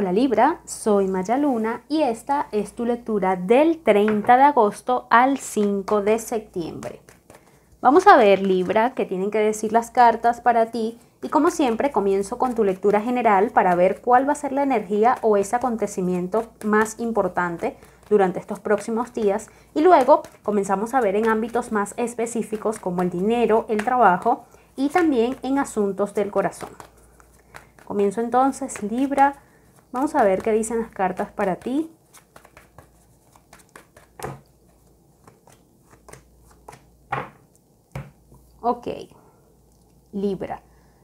Hola Libra, soy Maya Luna y esta es tu lectura del 30 de agosto al 5 de septiembre. Vamos a ver Libra qué tienen que decir las cartas para ti y como siempre comienzo con tu lectura general para ver cuál va a ser la energía o ese acontecimiento más importante durante estos próximos días y luego comenzamos a ver en ámbitos más específicos como el dinero, el trabajo y también en asuntos del corazón. Comienzo entonces Libra Vamos a ver qué dicen las cartas para ti. Ok, Libra.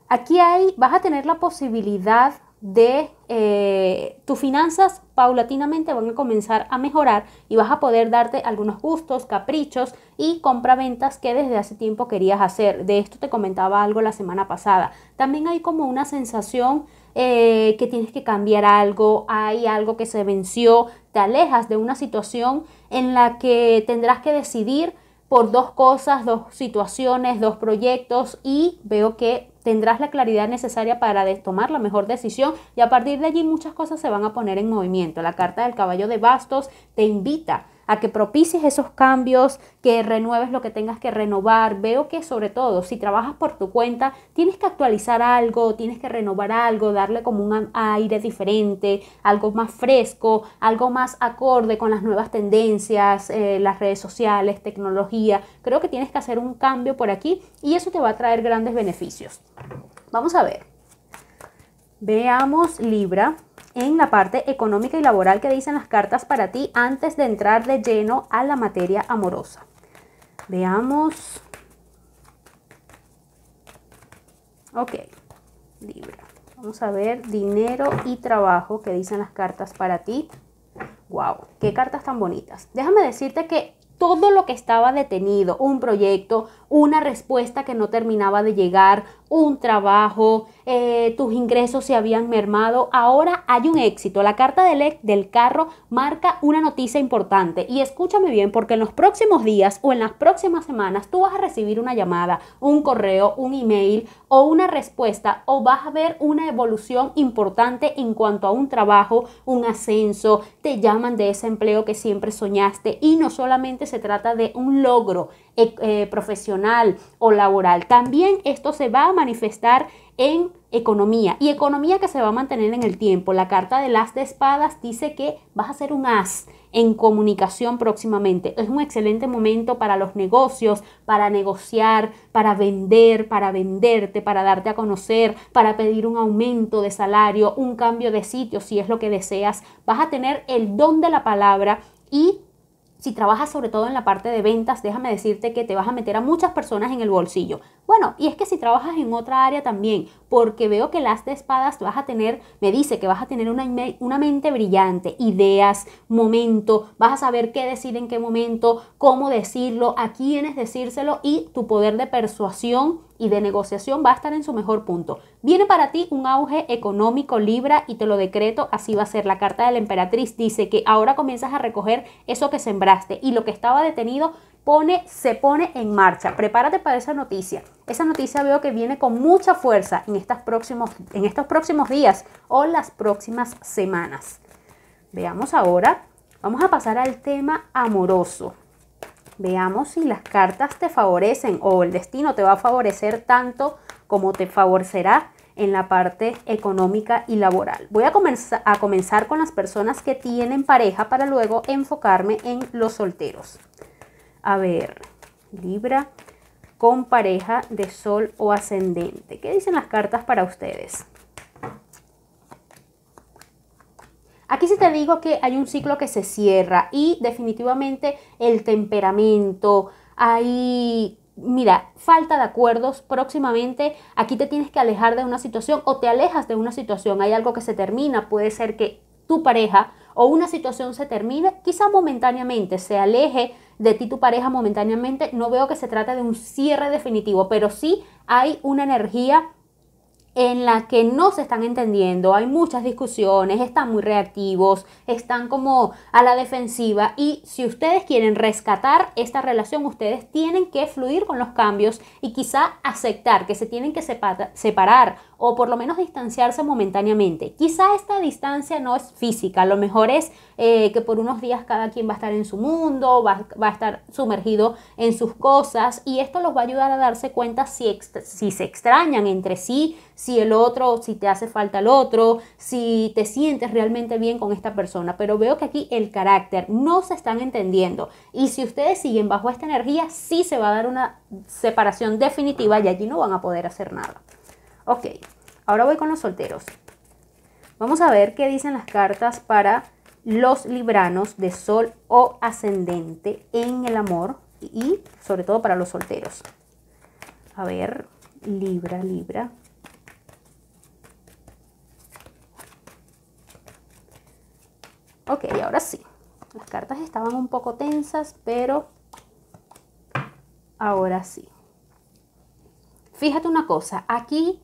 Aquí hay, vas a tener la posibilidad de eh, tus finanzas paulatinamente van a comenzar a mejorar y vas a poder darte algunos gustos, caprichos y compraventas que desde hace tiempo querías hacer. De esto te comentaba algo la semana pasada. También hay como una sensación eh, que tienes que cambiar algo, hay algo que se venció, te alejas de una situación en la que tendrás que decidir por dos cosas, dos situaciones, dos proyectos y veo que tendrás la claridad necesaria para tomar la mejor decisión y a partir de allí muchas cosas se van a poner en movimiento. La carta del caballo de bastos te invita a que propicies esos cambios, que renueves lo que tengas que renovar. Veo que sobre todo si trabajas por tu cuenta, tienes que actualizar algo, tienes que renovar algo, darle como un aire diferente, algo más fresco, algo más acorde con las nuevas tendencias, eh, las redes sociales, tecnología. Creo que tienes que hacer un cambio por aquí y eso te va a traer grandes beneficios. Vamos a ver. Veamos Libra en la parte económica y laboral que dicen las cartas para ti antes de entrar de lleno a la materia amorosa. Veamos. Ok, Libra. Vamos a ver dinero y trabajo que dicen las cartas para ti. ¡Wow! ¡Qué cartas tan bonitas! Déjame decirte que todo lo que estaba detenido, un proyecto, una respuesta que no terminaba de llegar, un trabajo, eh, tus ingresos se habían mermado. Ahora hay un éxito. La carta del, del carro marca una noticia importante. Y escúchame bien, porque en los próximos días o en las próximas semanas tú vas a recibir una llamada, un correo, un email o una respuesta o vas a ver una evolución importante en cuanto a un trabajo, un ascenso, te llaman de ese empleo que siempre soñaste. Y no solamente se trata de un logro, eh, eh, profesional o laboral. También esto se va a manifestar en economía y economía que se va a mantener en el tiempo. La carta del as de espadas dice que vas a ser un as en comunicación próximamente. Es un excelente momento para los negocios, para negociar, para vender, para venderte, para darte a conocer, para pedir un aumento de salario, un cambio de sitio si es lo que deseas. Vas a tener el don de la palabra y si trabajas sobre todo en la parte de ventas, déjame decirte que te vas a meter a muchas personas en el bolsillo. Bueno, y es que si trabajas en otra área también, porque veo que las de espadas vas a tener, me dice que vas a tener una, una mente brillante, ideas, momento, vas a saber qué decir en qué momento, cómo decirlo, a quiénes decírselo y tu poder de persuasión y de negociación va a estar en su mejor punto. Viene para ti un auge económico Libra y te lo decreto, así va a ser. La carta de la emperatriz dice que ahora comienzas a recoger eso que sembraste y lo que estaba detenido se pone en marcha. Prepárate para esa noticia. Esa noticia veo que viene con mucha fuerza en, próximos, en estos próximos días o las próximas semanas. Veamos ahora, vamos a pasar al tema amoroso. Veamos si las cartas te favorecen o el destino te va a favorecer tanto como te favorecerá en la parte económica y laboral. Voy a, a comenzar con las personas que tienen pareja para luego enfocarme en los solteros. A ver, Libra con pareja de sol o ascendente. ¿Qué dicen las cartas para ustedes? Aquí sí te digo que hay un ciclo que se cierra y definitivamente el temperamento, hay, mira, falta de acuerdos próximamente, aquí te tienes que alejar de una situación o te alejas de una situación, hay algo que se termina, puede ser que tu pareja o una situación se termine, quizá momentáneamente se aleje de ti tu pareja momentáneamente, no veo que se trate de un cierre definitivo, pero sí hay una energía en la que no se están entendiendo, hay muchas discusiones, están muy reactivos, están como a la defensiva y si ustedes quieren rescatar esta relación, ustedes tienen que fluir con los cambios y quizá aceptar que se tienen que separar o por lo menos distanciarse momentáneamente. Quizá esta distancia no es física, lo mejor es eh, que por unos días cada quien va a estar en su mundo, va, a estar sumergido en sus cosas y esto los va a ayudar a darse cuenta si se extrañan entre sí, si el otro, si te hace falta el otro, si te sientes realmente bien con esta persona. Pero veo que aquí el carácter no se están entendiendo. Y si ustedes siguen bajo esta energía, sí se va a dar una separación definitiva y allí no van a poder hacer nada. Ok, ahora voy con los solteros. Vamos a ver qué dicen las cartas para los libranos de sol o ascendente en el amor y sobre todo para los solteros. A ver, Libra, Libra. Ok, ahora sí. Las cartas estaban un poco tensas, pero ahora sí. Fíjate una cosa, aquí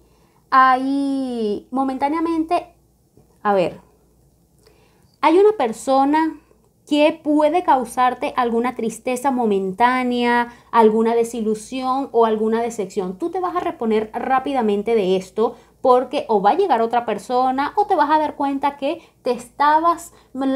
hay momentáneamente, a ver, hay una persona que puede causarte alguna tristeza momentánea, alguna desilusión o alguna decepción. Tú te vas a reponer rápidamente de esto porque o va a llegar otra persona o te vas a dar cuenta que te estabas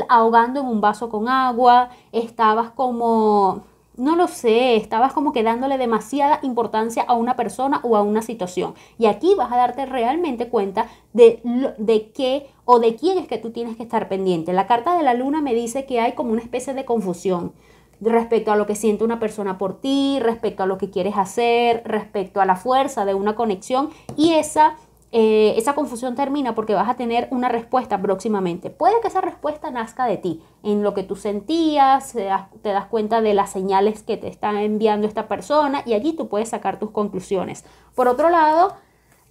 ahogando en un vaso con agua, estabas como, no lo sé, estabas como que dándole demasiada importancia a una persona o a una situación. Y aquí vas a darte realmente cuenta de, de qué o de quién es que tú tienes que estar pendiente. La carta de la luna me dice que hay como una especie de confusión respecto a lo que siente una persona por ti, respecto a lo que quieres hacer, respecto a la fuerza de una conexión y esa eh, esa confusión termina porque vas a tener una respuesta próximamente. Puede que esa respuesta nazca de ti, en lo que tú sentías, te das cuenta de las señales que te está enviando esta persona y allí tú puedes sacar tus conclusiones. Por otro lado,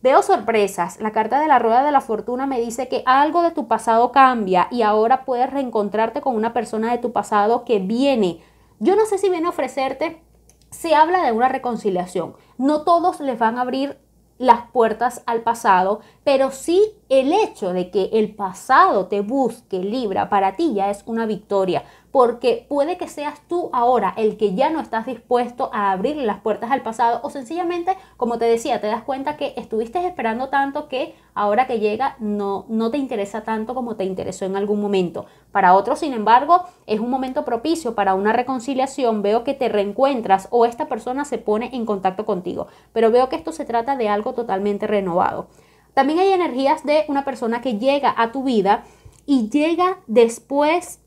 veo sorpresas. La carta de la rueda de la fortuna me dice que algo de tu pasado cambia y ahora puedes reencontrarte con una persona de tu pasado que viene. Yo no sé si viene a ofrecerte se habla de una reconciliación. No todos les van a abrir las puertas al pasado pero sí el hecho de que el pasado te busque Libra para ti ya es una victoria, porque puede que seas tú ahora el que ya no estás dispuesto a abrirle las puertas al pasado o sencillamente, como te decía, te das cuenta que estuviste esperando tanto que ahora que llega no, no te interesa tanto como te interesó en algún momento. Para otros, sin embargo, es un momento propicio para una reconciliación, veo que te reencuentras o esta persona se pone en contacto contigo, pero veo que esto se trata de algo totalmente renovado. También hay energías de una persona que llega a tu vida y llega después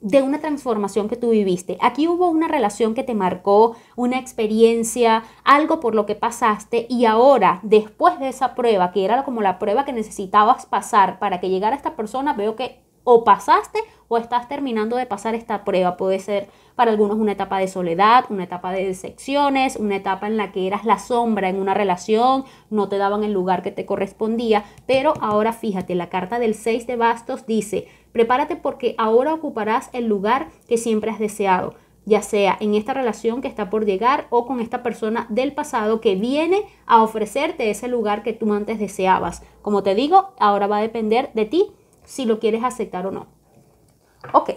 de una transformación que tú viviste. Aquí hubo una relación que te marcó, una experiencia, algo por lo que pasaste y ahora, después de esa prueba, que era como la prueba que necesitabas pasar para que llegara esta persona, veo que o pasaste o estás terminando de pasar esta prueba. Puede ser para algunos una etapa de soledad, una etapa de decepciones, una etapa en la que eras la sombra en una relación, no te daban el lugar que te correspondía. Pero ahora fíjate, la carta del 6 de bastos dice, prepárate porque ahora ocuparás el lugar que siempre has deseado ya sea en esta relación que está por llegar o con esta persona del pasado que viene a ofrecerte ese lugar que tú antes deseabas. Como te digo, ahora va a depender de ti si lo quieres aceptar o no. Ok,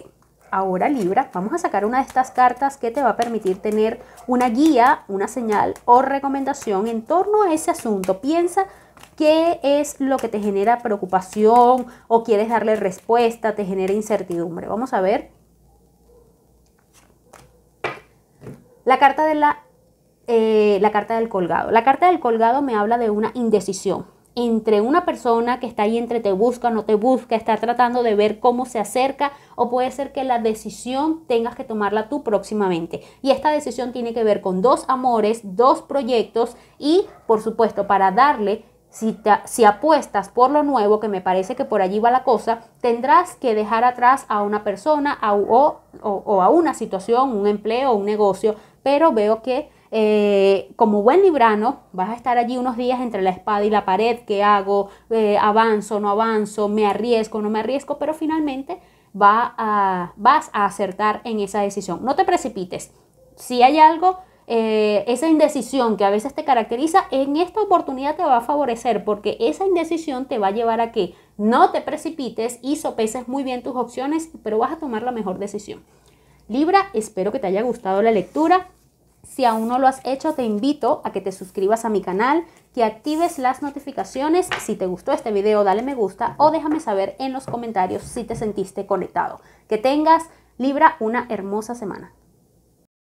ahora Libra, vamos a sacar una de estas cartas que te va a permitir tener una guía, una señal o recomendación en torno a ese asunto. Piensa qué es lo que te genera preocupación o quieres darle respuesta, te genera incertidumbre. Vamos a ver. La carta de la eh, carta del colgado. La carta del colgado me habla de una indecisión, entre una persona que está ahí entre te busca, no te busca, está tratando de ver cómo se acerca o puede ser que la decisión tengas que tomarla tú próximamente. Y esta decisión tiene que ver con dos amores, dos proyectos y por supuesto para darle... Si, si apuestas por lo nuevo, que me parece que por allí va la cosa, tendrás que dejar atrás a una persona o, o a una situación, un empleo, un negocio, pero veo que eh, como buen librano, vas a estar allí unos días entre la espada y la pared, qué hago, eh, avanzo, no avanzo, me arriesgo, no me arriesgo, pero finalmente vas a acertar en esa decisión. No te precipites. Si hay algo, eh, esa indecisión que a veces te caracteriza, en esta oportunidad te va a favorecer porque esa indecisión te va a llevar a que no te precipites y sopeses muy bien tus opciones, pero vas a tomar la mejor decisión. Libra, espero que te haya gustado la lectura. Si aún no lo has hecho, te invito a que te suscribas a mi canal, que actives las notificaciones. Si te gustó este video, dale me gusta o déjame saber en los comentarios si te sentiste conectado. Que tengas, Libra, una hermosa semana.